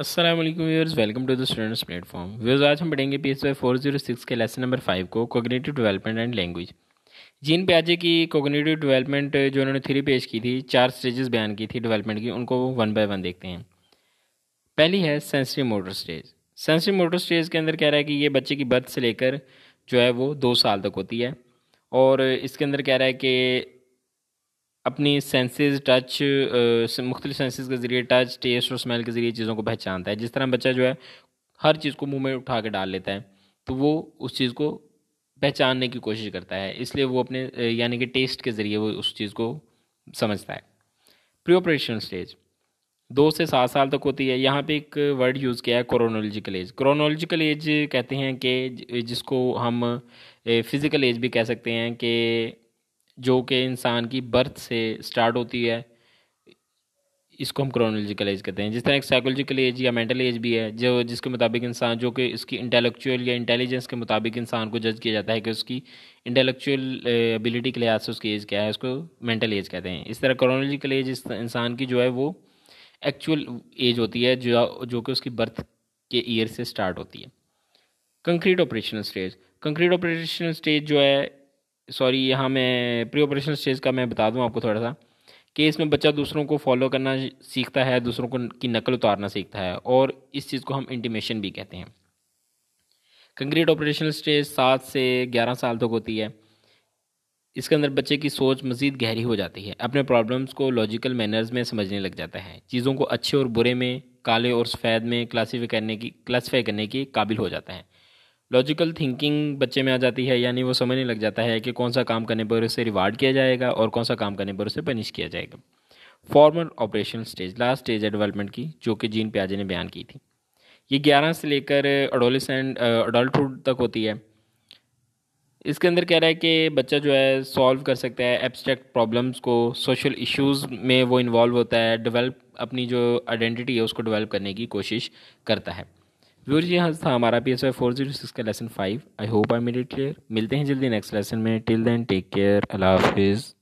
Aslam viewers welcome to the students platform viewers आज हम पढ़ेंगे S Y four zero six के लेसन नंबर फाइव को cognitive development and language Jean प्याजे की कोगनेटिव डेवलपमेंट जो उन्होंने थ्री पेश की थी चार स्टेजेस बयान की थी डेवलपमेंट की उनको वन बाय वन देखते हैं पहली है sensory motor stage sensory motor stage के अंदर कह रहा है कि ये बच्चे की बर्थ से लेकर जो है वो दो साल तक होती है और इसके अंदर कह रहा है कि अपनी सेंसेस टच मुख्तल सेंसेस के ज़रिए टच टेस्ट और स्मेल के ज़रिए चीज़ों को पहचानता है जिस तरह बच्चा जो है हर चीज़ को मुंह में उठा के डाल लेता है तो वो उस चीज़ को पहचानने की कोशिश करता है इसलिए वो अपने यानी कि टेस्ट के ज़रिए वो उस चीज़ को समझता है प्री ऑपरेशन स्टेज दो से सात साल तक होती है यहाँ पे एक वर्ड यूज़ किया है क्रोनोलॉजिकल एज क्रोनोलॉजिकल एज कहते हैं कि जिसको हम फिज़िकल एज भी कह सकते हैं कि जो कि इंसान की बर्थ से स्टार्ट होती है इसको हम क्रोनोलॉजिकल एज कहते हैं जिस तरह एक साइकोलॉजिकल एज या मेंटल एज भी है जो जिसके मुताबिक इंसान जो कि इसकी इंटेलेक्चुअल या इंटेलिजेंस के मुताबिक इंसान को जज किया जाता है कि उसकी इंटेलेक्चुअल एबिलिटी eh, के लिहाज से उसकी एज क्या है उसको मेंटल एज कहते हैं इस तरह क्रोनोलॉजिकल एज इंसान की जो है वो एक्चुअल एज होती है जो जो कि उसकी बर्थ के ईयर से स्टार्ट होती है concrete operational stage concrete operational stage जो है सॉरी यहाँ मैं प्री ऑपरेशन स्टेज का मैं बता दूँ आपको थोड़ा सा कि इसमें बच्चा दूसरों को फॉलो करना सीखता है दूसरों को की नकल उतारना सीखता है और इस चीज़ को हम इंटीमेशन भी कहते हैं कंक्रीट ऑपरेशन स्टेज सात से ग्यारह साल तक होती है इसके अंदर बच्चे की सोच मज़ीद गहरी हो जाती है अपने प्रॉब्लम्स को लॉजिकल मैनर्स में समझने लग जाता है चीज़ों को अच्छे और बुरे में काले और सफ़ेद में क्लासीफाई करने की क्लासीफाई करने के काबिल हो जाता है लॉजिकल थिंकिंग बच्चे में आ जाती है यानी वो समझने लग जाता है कि कौन सा काम करने पर उसे रिवार्ड किया जाएगा और कौन सा काम करने पर उसे पनिश किया जाएगा formal operation stage last stage है डेवलपमेंट की जो कि जीन प्याजे ने बयान की थी ये ग्यारह से लेकर अडोलिस अडल्टुड तक होती है इसके अंदर कह रहा है कि बच्चा जो है सॉल्व कर सकता है एब्स्ट्रैक्ट प्रॉब्लम्स को सोशल इश्यूज में वो इन्वॉल्व होता है डेवलप अपनी जो आइडेंटिटी है उसको डेवलप करने की कोशिश करता है व्यूर जी हाँ था हमारा P S Y four zero six का lesson five I hope I made it clear मिलते हैं जल्दी नेक्स्ट लेसन में टिल देन टेक केयर अल्लाह हाफिज़